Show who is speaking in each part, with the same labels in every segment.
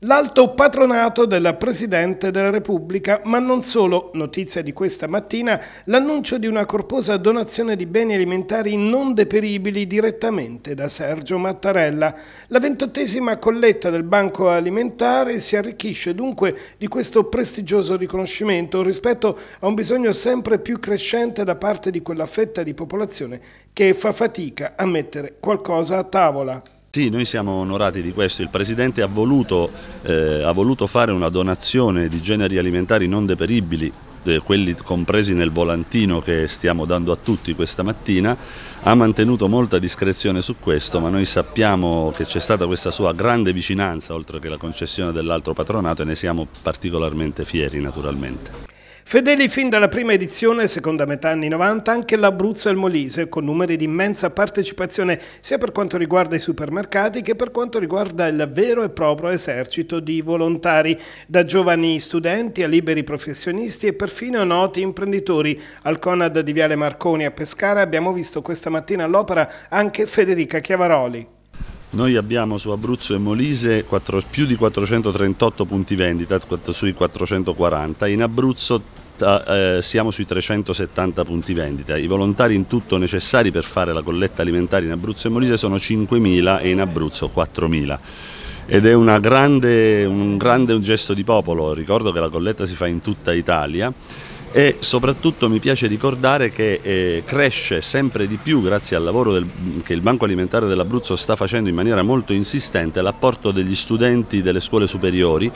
Speaker 1: L'alto patronato della Presidente della Repubblica, ma non solo, notizia di questa mattina, l'annuncio di una corposa donazione di beni alimentari non deperibili direttamente da Sergio Mattarella. La ventottesima colletta del Banco Alimentare si arricchisce dunque di questo prestigioso riconoscimento rispetto a un bisogno sempre più crescente da parte di quella fetta di popolazione che fa fatica a mettere qualcosa a tavola.
Speaker 2: Sì, noi siamo onorati di questo. Il Presidente ha voluto, eh, ha voluto fare una donazione di generi alimentari non deperibili eh, quelli compresi nel volantino che stiamo dando a tutti questa mattina, ha mantenuto molta discrezione su questo, ma noi sappiamo che c'è stata questa sua grande vicinanza, oltre che la concessione dell'altro patronato, e ne siamo particolarmente fieri naturalmente.
Speaker 1: Fedeli fin dalla prima edizione, seconda metà anni 90, anche l'Abruzzo e il Molise, con numeri di immensa partecipazione sia per quanto riguarda i supermercati che per quanto riguarda il vero e proprio esercito di volontari, da giovani studenti a liberi professionisti e perfino noti imprenditori. Al Conad di Viale Marconi a Pescara abbiamo visto questa mattina all'opera anche Federica Chiavaroli.
Speaker 2: Noi abbiamo su Abruzzo e Molise 4, più di 438 punti vendita sui 440, in Abruzzo eh, siamo sui 370 punti vendita. I volontari in tutto necessari per fare la colletta alimentare in Abruzzo e Molise sono 5.000 e in Abruzzo 4.000 ed è grande, un grande gesto di popolo, ricordo che la colletta si fa in tutta Italia e soprattutto mi piace ricordare che eh, cresce sempre di più grazie al lavoro del, che il Banco Alimentare dell'Abruzzo sta facendo in maniera molto insistente l'apporto degli studenti delle scuole superiori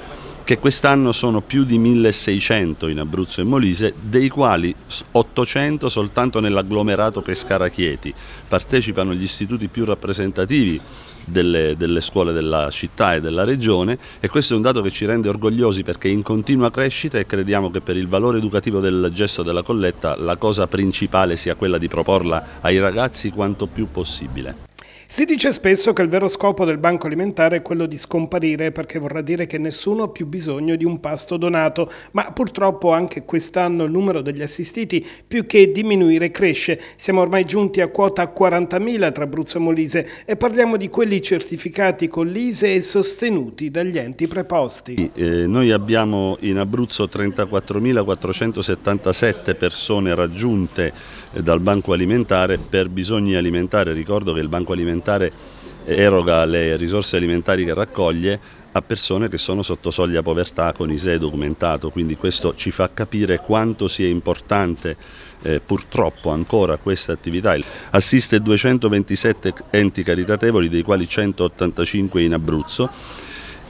Speaker 2: che quest'anno sono più di 1600 in Abruzzo e Molise, dei quali 800 soltanto nellagglomerato Pescara-Chieti. Partecipano gli istituti più rappresentativi delle, delle, scuole della città e della regione e questo è un dato che ci rende orgogliosi perché è in continua crescita e crediamo che per il valore educativo del gesto della colletta la cosa principale sia quella di proporla ai ragazzi quanto più possibile.
Speaker 1: Si dice spesso che il vero scopo del banco alimentare è quello di scomparire perché vorrà dire che nessuno ha più bisogno di un pasto donato, ma purtroppo anche quest'anno il numero degli assistiti più che diminuire cresce. Siamo ormai giunti a quota 40.000 tra Abruzzo e Molise e parliamo di quelli certificati con l'ISE e sostenuti dagli enti preposti.
Speaker 2: Eh, noi abbiamo in Abruzzo 34.477 persone raggiunte eh, dal banco alimentare per bisogni alimentari, ricordo che il banco alimentare alimentare eroga le risorse alimentari che raccoglie a persone che sono sotto soglia povertà con ISEE documentato, quindi questo ci fa capire quanto sia importante eh, purtroppo ancora questa attività. Assiste 227 enti caritatevoli, dei quali 185 in Abruzzo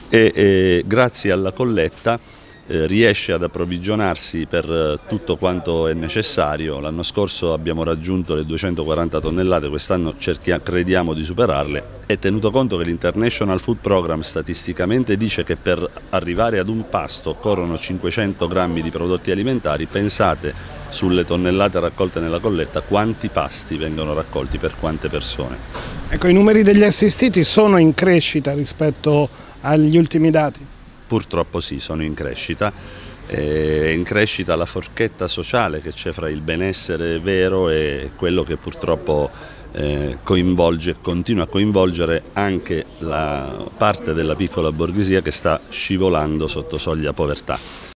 Speaker 2: e eh, grazie alla colletta eh, riesce ad approvvigionarsi per eh, tutto quanto è necessario. L'anno scorso abbiamo raggiunto le 240 tonnellate, quest'anno crediamo di superarle e tenuto conto che l'International Food Program statisticamente dice che per arrivare ad un pasto occorrono 500 grammi di prodotti alimentari, pensate sulle tonnellate raccolte nella colletta quanti pasti vengono raccolti per quante persone.
Speaker 1: Ecco, i numeri degli assistiti sono in crescita rispetto agli ultimi dati?
Speaker 2: Purtroppo sì, sono in crescita. È eh, in crescita la forchetta sociale che c'è fra il benessere vero e quello che purtroppo eh, coinvolge, continua a coinvolgere anche la parte della piccola borghesia che sta scivolando sotto soglia povertà.